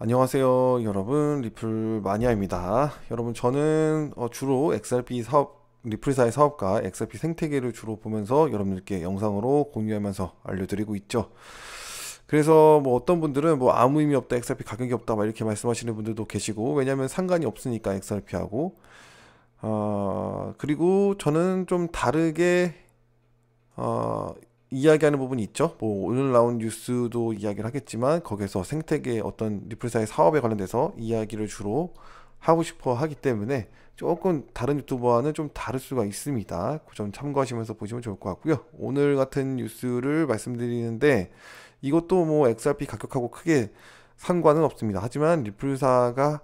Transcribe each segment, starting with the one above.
안녕하세요 여러분 리플 마니아입니다 여러분 저는 어, 주로 XRP 사업 리플사의 사업과 XRP 생태계를 주로 보면서 여러분들께 영상으로 공유하면서 알려드리고 있죠 그래서 뭐 어떤 분들은 뭐 아무 의미 없다 XRP 가격이 없다 막 이렇게 말씀하시는 분들도 계시고 왜냐면 상관이 없으니까 XRP하고 어, 그리고 저는 좀 다르게 어, 이야기하는 부분이 있죠. 뭐 오늘 나온 뉴스도 이야기를 하겠지만 거기에서 생태계 어떤 리플사의 사업에 관련돼서 이야기를 주로 하고 싶어 하기 때문에 조금 다른 유튜버와는 좀 다를 수가 있습니다. 그 점 참고하시면서 보시면 좋을 것 같고요. 오늘 같은 뉴스를 말씀드리는데 이것도 뭐 XRP 가격하고 크게 상관은 없습니다. 하지만 리플사가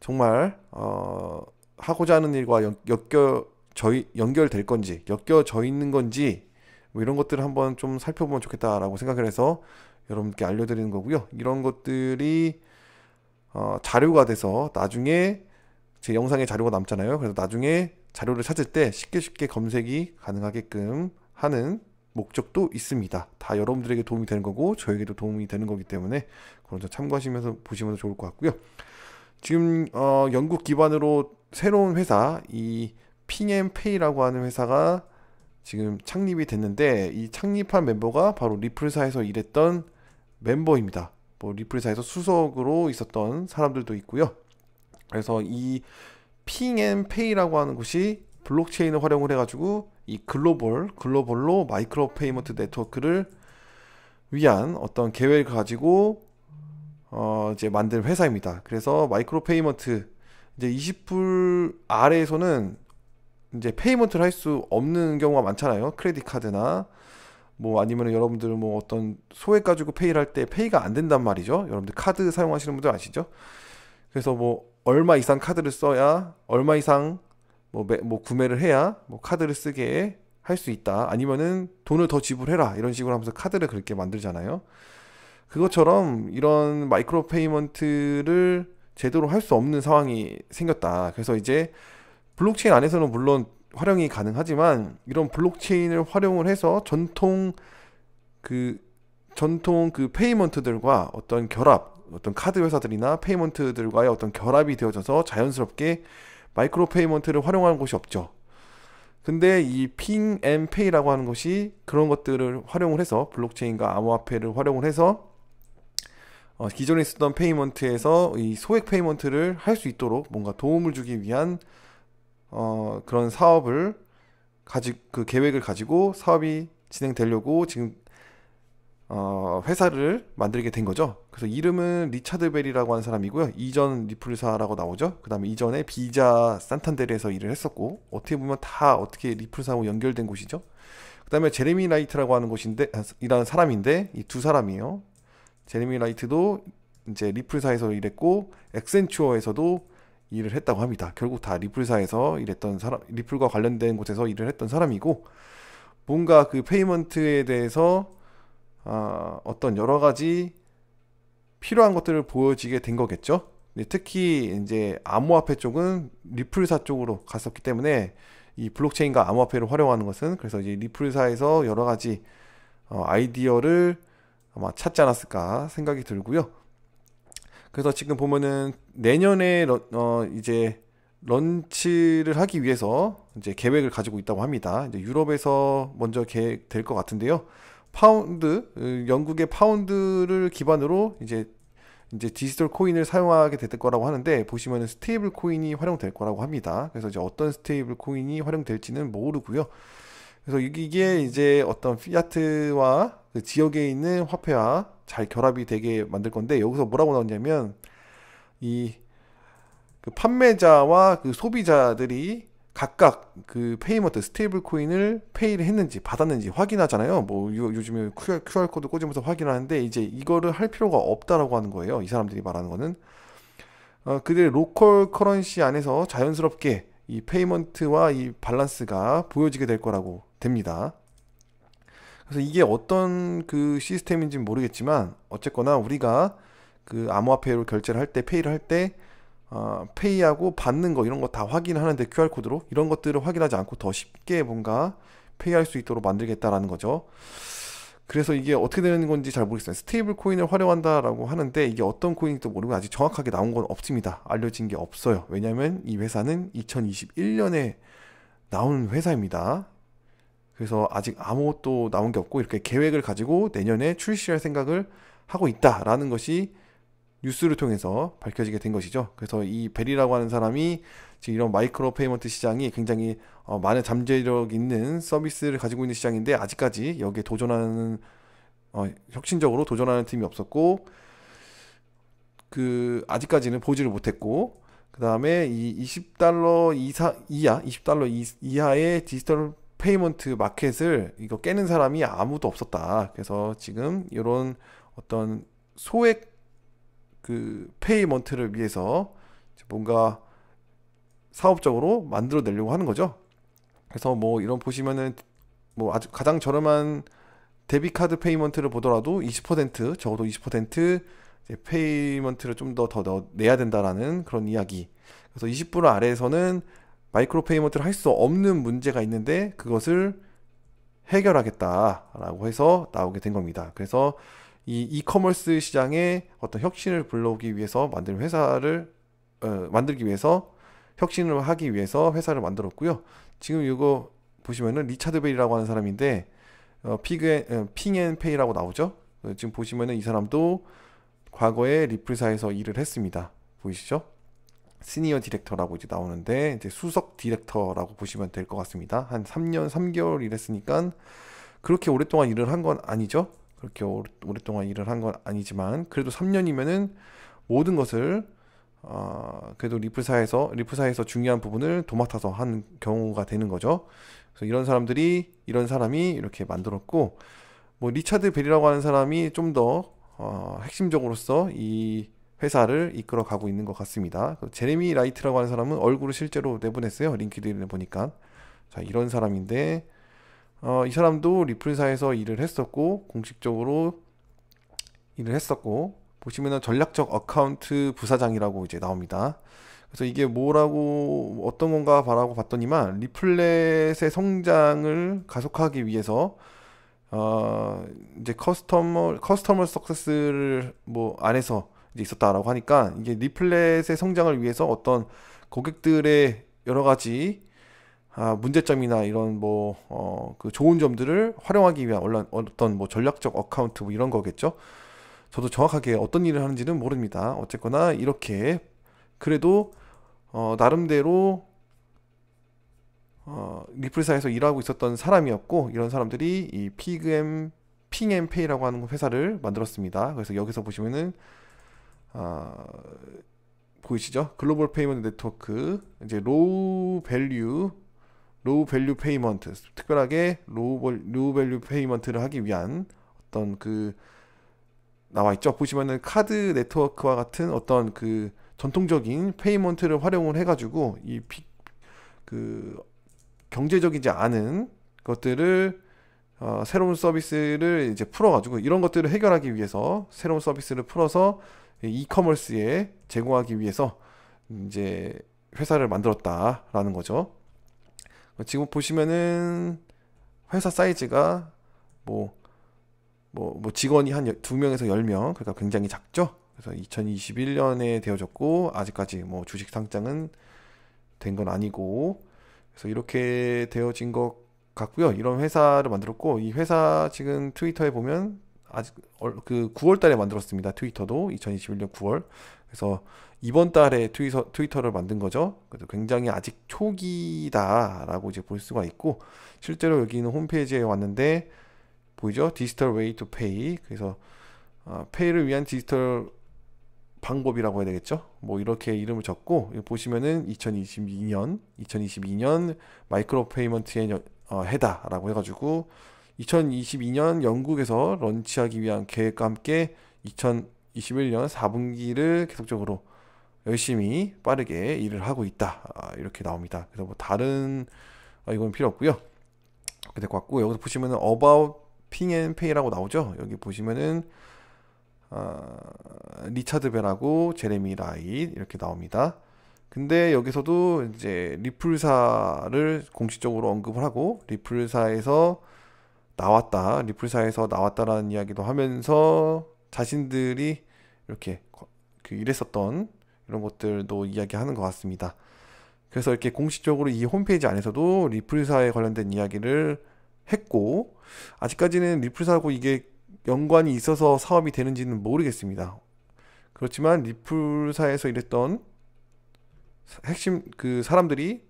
정말 어 하고자 하는 일과 연, 엮여 저 연결될 건지 엮여져 있는 건지 뭐 이런 것들을 한번 좀 살펴보면 좋겠다라고 생각을 해서 여러분께 알려드리는 거고요. 이런 것들이 어, 자료가 돼서 나중에 제 영상에 자료가 남잖아요. 그래서 나중에 자료를 찾을 때 쉽게 쉽게 검색이 가능하게끔 하는 목적도 있습니다. 다 여러분들에게 도움이 되는 거고 저에게도 도움이 되는 거기 때문에 그런 점 참고하시면서 보시면 좋을 것 같고요. 지금 어, 영국 기반으로 새로운 회사 이 핑앤페이라고 하는 회사가 지금 창립이 됐는데 이 창립한 멤버가 바로 리플사에서 일했던 멤버입니다. 뭐 리플사에서 수석으로 있었던 사람들도 있고요. 그래서 이 핑앤페이라고 하는 곳이 블록체인을 활용을 해가지고 이 글로벌 글로벌로 마이크로 페이먼트 네트워크를 위한 어떤 계획을 가지고 어 이제 만든 회사입니다. 그래서 마이크로 페이먼트 이제 20불 아래에서는 이제 페이먼트를 할 수 없는 경우가 많잖아요. 크레딧 카드나 뭐 아니면 여러분들 뭐 어떤 소액 가지고 페이를 할 때 페이가 안 된단 말이죠. 여러분들 카드 사용하시는 분들 아시죠? 그래서 뭐 얼마 이상 카드를 써야 얼마 이상 뭐, 매, 뭐 구매를 해야 뭐 카드를 쓰게 할 수 있다. 아니면은 돈을 더 지불해라 이런 식으로 하면서 카드를 그렇게 만들잖아요. 그것처럼 이런 마이크로 페이먼트를 제대로 할 수 없는 상황이 생겼다. 그래서 이제 블록체인 안에서는 물론 활용이 가능하지만 이런 블록체인을 활용을 해서 전통 그 전통 그 페이먼트들과 어떤 결합 어떤 카드 회사들이나 페이먼트들과의 어떤 결합이 되어져서 자연스럽게 마이크로 페이먼트를 활용하는 곳이 없죠. 근데 이 핑앤페이라고 하는 것이 그런 것들을 활용을 해서 블록체인과 암호화폐를 활용을 해서 어, 기존에 있었던 페이먼트에서 이 소액 페이먼트를 할 수 있도록 뭔가 도움을 주기 위한 어, 그런 사업을 가지 그 계획을 가지고 사업이 진행되려고 지금 어, 회사를 만들게 된 거죠. 그래서 이름은 리차드 베리라고 하는 사람이고요. 이전 리플사라고 나오죠. 그 다음에 이전에 비자 산탄데르에서 일을 했었고, 어떻게 보면 다 어떻게 리플사하고 연결된 곳이죠. 그 다음에 제레미 라이트라고 하는 곳인데, 아, 이라는 사람인데, 이 두 사람이에요. 제레미 라이트도 이제 리플사에서 일했고, 엑센추어에서도 일을 했다고 합니다. 결국 다 리플사에서 일했던 사람, 리플과 관련된 곳에서 일을 했던 사람이고 뭔가 그 페이먼트에 대해서 아, 어떤 여러 가지 필요한 것들을 보여지게 된 거겠죠. 특히 이제 암호화폐 쪽은 리플사 쪽으로 갔었기 때문에 이 블록체인과 암호화폐를 활용하는 것은 그래서 이제 리플사에서 여러 가지 어, 아이디어를 아마 찾지 않았을까 생각이 들고요. 그래서 지금 보면은 내년에 어 이제 런치를 하기 위해서 이제 계획을 가지고 있다고 합니다. 이제 유럽에서 먼저 계획될 것 같은데요. 파운드 어, 영국의 파운드를 기반으로 이제 이제 디지털 코인을 사용하게 될 거라고 하는데 보시면 스테이블 코인이 활용될 거라고 합니다. 그래서 이제 어떤 스테이블 코인이 활용될지는 모르고요. 그래서 이게 이제 어떤 피아트와 그 지역에 있는 화폐와 잘 결합이 되게 만들 건데 여기서 뭐라고 나오냐면 이그 판매자와 그 소비자들이 각각 그 페이먼트 스테이블 코인을 페이를 했는지 받았는지 확인하잖아요. 뭐 요즘에 QR, QR 코드 꽂으면서 확인하는데 이제 이거를 할 필요가 없다라고 하는 거예요. 이 사람들이 말하는 거는 어, 그들의 로컬 커런시 안에서 자연스럽게 이 페이먼트와 이 밸런스가 보여지게 될 거라고 됩니다. 그래서 이게 어떤 그 시스템인지는 모르겠지만 어쨌거나 우리가 그 암호화폐로 결제를 할 때 페이를 할때 어, 페이하고 받는 거 이런 거 다 확인하는데 QR 코드로 이런 것들을 확인하지 않고 더 쉽게 뭔가 페이할 수 있도록 만들겠다라는 거죠. 그래서 이게 어떻게 되는 건지 잘 모르겠어요. 스테이블 코인을 활용한다라고 하는데 이게 어떤 코인인지도 모르고 아직 정확하게 나온 건 없습니다. 알려진 게 없어요. 왜냐하면 이 회사는 2021년에 나온 회사입니다. 그래서 아직 아무것도 나온 게 없고 이렇게 계획을 가지고 내년에 출시할 생각을 하고 있다라는 것이 뉴스를 통해서 밝혀지게 된 것이죠. 그래서 이베리라고 하는 사람이 지금 이런 마이크로 페이먼트 시장이 굉장히 어, 많은 잠재력 있는 서비스를 가지고 있는 시장인데 아직까지 여기에 도전하는 어, 혁신적으로 도전하는 팀이 없었고 그 아직까지는 보지를 못했고 그 다음에 이 20달러 이하 20달러 이하의 디지털 페이먼트 마켓을 이거 깨는 사람이 아무도 없었다. 그래서 지금 이런 어떤 소액 그 페이먼트를 위해서 뭔가 사업적으로 만들어 내려고 하는 거죠. 그래서 뭐 이런 보시면은 뭐 아주 가장 저렴한 데비카드 페이먼트를 보더라도 20% 적어도 20% 페이먼트를 좀 더더 더 내야 된다라는 그런 이야기. 그래서 20불 아래에서는 마이크로 페이먼트를 할 수 없는 문제가 있는데 그것을 해결하겠다라고 해서 나오게 된 겁니다. 그래서 이 이커머스 시장에 어떤 혁신을 불러오기 위해서 만든 회사를 어, 만들기 위해서 혁신을 하기 위해서 회사를 만들었고요. 지금 이거 보시면은 리차드 베이라고 하는 사람인데 어, 피그의 어, 핑앤페이라고 나오죠. 어, 지금 보시면은 이 사람도 과거에 리플사에서 일을 했습니다. 보이시죠? 시니어 디렉터라고 이제 나오는데 이제 수석 디렉터라고 보시면 될 것 같습니다. 한 3년 3개월 일했으니까 그렇게 오랫동안 일을 한 건 아니죠. 그렇게 오랫동안 일을 한 건 아니지만 그래도 3년이면은 모든 것을 어, 그래도 리프사에서 리플사에서 중요한 부분을 도맡아서 한 경우가 되는 거죠. 그래서 이런 사람들이 이런 사람이 이렇게 만들었고 뭐 리차드 베리라고 하는 사람이 좀더 어, 핵심적으로서 이 회사를 이끌어 가고 있는 것 같습니다. 제레미 라이트라고 하는 사람은 얼굴을 실제로 내보냈어요. 링크드인을 보니까. 자, 이런 사람인데, 어, 이 사람도 리플사에서 일을 했었고, 공식적으로 일을 했었고, 보시면은 전략적 어카운트 부사장이라고 이제 나옵니다. 그래서 이게 뭐라고, 어떤 건가 바라고 봤더니만, 리플렛의 성장을 가속하기 위해서, 어, 이제 커스터머, 커스터머 석세스를 뭐, 안에서 있었다라고 하니까 이게 리플렛의 성장을 위해서 어떤 고객들의 여러 가지 아, 문제점이나 이런 뭐, 어, 그 좋은 점들을 활용하기 위한 어떤 뭐 전략적 어카운트 뭐 이런 거겠죠. 저도 정확하게 어떤 일을 하는지는 모릅니다. 어쨌거나 이렇게 그래도 어, 나름대로 어, 리플사에서 일하고 있었던 사람이었고 이런 사람들이 이 피그엠 핑앤페이라고 하는 회사를 만들었습니다. 그래서 여기서 보시면은 어, 보이시죠? 글로벌 페이먼트 네트워크 이제 로우 밸류 로우 밸류 페이먼트 특별하게 로우, 밸류 페이먼트를 하기 위한 어떤 그 나와 있죠. 보시면은 카드 네트워크와 같은 어떤 그 전통적인 페이먼트를 활용을 해가지고 이그 경제적이지 않은 것들을 어, 새로운 서비스를 이제 풀어가지고 이런 것들을 해결하기 위해서 새로운 서비스를 풀어서 예, 이커머스에 제공하기 위해서 이제 회사를 만들었다라는 거죠. 지금 보시면은 회사 사이즈가 뭐, 뭐, 뭐 직원이 한2명에서1 0명 그러니까 굉장히 작죠. 그래서 2021년에 되어졌고, 아직까지 뭐 주식 상장은 된 건 아니고, 그래서 이렇게 되어진 것 같고요. 이런 회사를 만들었고, 이 회사 지금 트위터에 보면 아직 그 9월 달에 만들었습니다. 트위터도 2021년 9월. 그래서 이번 달에 트위터, 트위터를 만든 거죠. 그래서 굉장히 아직 초기다라고 이제 볼 수가 있고 실제로 여기는 홈페이지에 왔는데 보이죠? 디지털 웨이 투 페이. 그래서 어, 페이를 위한 디지털 방법이라고 해야 되겠죠? 뭐 이렇게 이름을 적고 보시면은 2022년 2022년 마이크로 페이먼트의 어, 해다라고 해가지고 2022년 영국에서 런치하기 위한 계획과 함께 2021년 4분기를 계속적으로 열심히 빠르게 일을 하고 있다 아, 이렇게 나옵니다. 그래서 뭐 다른 아, 이건 필요 없고요. 그렇게 될것 같고 여기서 보시면은 about ping and pay라고 나오죠. 여기 보시면은 어, 리차드 베라고 제레미 라이 이렇게 나옵니다. 근데 여기서도 이제 리플사를 공식적으로 언급을 하고 리플사에서 나왔다 리플사에서 나왔다라는 이야기도 하면서 자신들이 이렇게 그 일했었던 이런 것들도 이야기하는 것 같습니다. 그래서 이렇게 공식적으로 이 홈페이지 안에서도 리플사에 관련된 이야기를 했고 아직까지는 리플사하고 이게 연관이 있어서 사업이 되는지는 모르겠습니다. 그렇지만 리플사에서 일했던 핵심 그 사람들이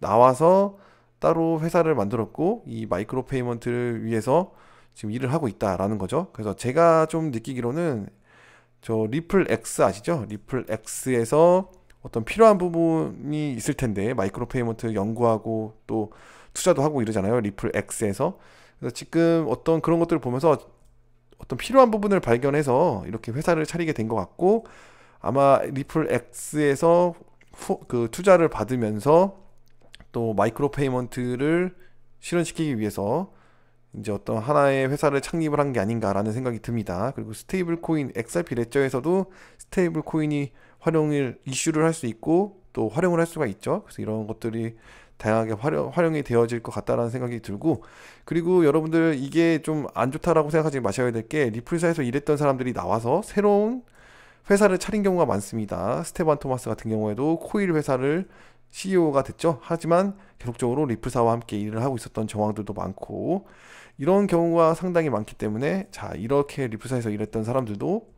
나와서 따로 회사를 만들었고 이 마이크로 페이먼트를 위해서 지금 일을 하고 있다라는 거죠. 그래서 제가 좀 느끼기로는 저 리플 X 아시죠? 리플 X에서 어떤 필요한 부분이 있을 텐데 마이크로 페이먼트 연구하고 또 투자도 하고 이러잖아요. 리플 X에서 그래서 지금 어떤 그런 것들을 보면서 어떤 필요한 부분을 발견해서 이렇게 회사를 차리게 된 것 같고 아마 리플 X에서 그 투자를 받으면서 또 마이크로 페이먼트를 실현시키기 위해서 이제 어떤 하나의 회사를 창립을 한 게 아닌가라는 생각이 듭니다. 그리고 스테이블 코인 XRP 레저에서도 스테이블 코인이 활용을 이슈를 할 수 있고 또 활용을 할 수가 있죠. 그래서 이런 것들이 다양하게 활용, 활용이 되어질 것 같다라는 생각이 들고 그리고 여러분들 이게 좀 안 좋다라고 생각하지 마셔야 될 게 리플사에서 일했던 사람들이 나와서 새로운 회사를 차린 경우가 많습니다. 스테반 토마스 같은 경우에도 코일 회사를 CEO가 됐죠. 하지만 계속적으로 리플사와 함께 일을 하고 있었던 정황들도 많고 이런 경우가 상당히 많기 때문에 자 이렇게 리플사에서 일했던 사람들도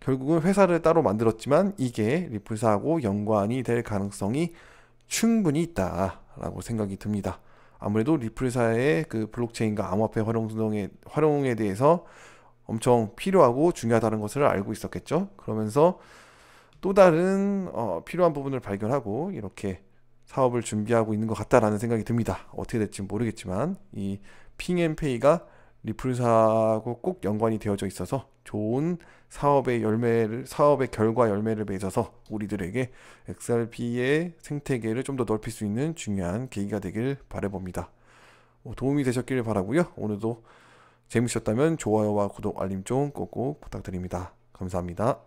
결국은 회사를 따로 만들었지만 이게 리플사하고 연관이 될 가능성이 충분히 있다라고 생각이 듭니다. 아무래도 리플사의 그 블록체인과 암호화폐 활용성에 활용에 대해서 엄청 필요하고 중요하다는 것을 알고 있었겠죠. 그러면서 또 다른 어, 필요한 부분을 발견하고 이렇게 사업을 준비하고 있는 것 같다라는 생각이 듭니다. 어떻게 될지 모르겠지만 이 핑앤페이가 리플사하고 꼭 연관이 되어져 있어서 좋은 사업의 열매를 사업의 결과 열매를 맺어서 우리들에게 XRP의 생태계를 좀 더 넓힐 수 있는 중요한 계기가 되길 바라봅니다 어, 도움이 되셨기를 바라고요. 오늘도 재밌으셨다면 좋아요와 구독 알림 좀 꼭꼭 부탁드립니다. 감사합니다.